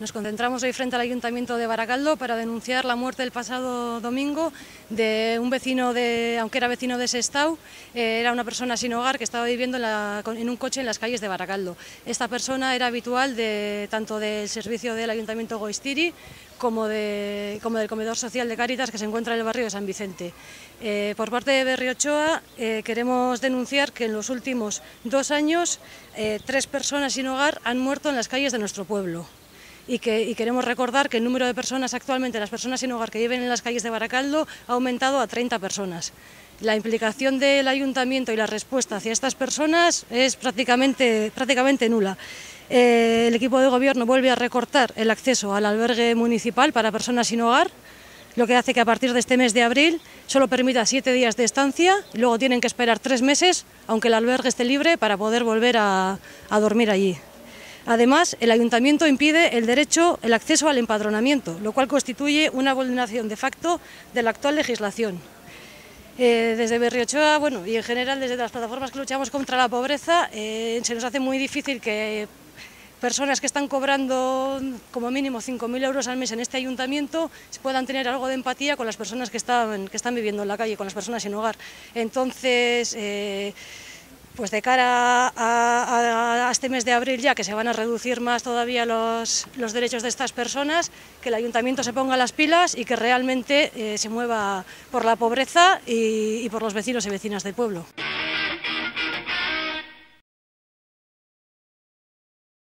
Nos concentramos hoy frente al Ayuntamiento de Baracaldo para denunciar la muerte el pasado domingo de un vecino, de, aunque era vecino de Sestau, eh, era una persona sin hogar que estaba viviendo en, un coche en las calles de Baracaldo. Esta persona era habitual de, tanto del servicio del Ayuntamiento Goistiri como, del comedor social de Cáritas que se encuentra en el barrio de San Vicente. Eh, por parte de Berriochoa eh, queremos denunciar que en los últimos dos años tres personas sin hogar han muerto en las calles de nuestro pueblo y, que, queremos recordar que el número de personas actualmente, las personas sin hogar que viven en las calles de Baracaldo, ha aumentado a 30 personas. La implicación del ayuntamiento y la respuesta hacia estas personas es prácticamente, nula. Eh, el equipo de gobierno vuelve a recortar el acceso al albergue municipal para personas sin hogar, lo que hace que a partir de este mes de abril solo permita siete días de estancia, y luego tienen que esperar tres meses, aunque el albergue esté libre, para poder volver a dormir allí. Además, el ayuntamiento impide el derecho, el acceso al empadronamiento, lo cual constituye una vulneración de facto de la actual legislación. Eh, desde Berriochoa, bueno, y en general desde las plataformas que luchamos contra la pobreza, eh, se nos hace muy difícil que personas que están cobrando como mínimo 5.000 euros al mes en este ayuntamiento puedan tener algo de empatía con las personas que están, viviendo en la calle, con las personas sin hogar. Entonces, eh, pues de cara a, este mes de abril ya, que se van a reducir más todavía los, los, derechos de estas personas, que el ayuntamiento se ponga las pilas y que realmente eh, se mueva por la pobreza y por los vecinos y vecinas del pueblo.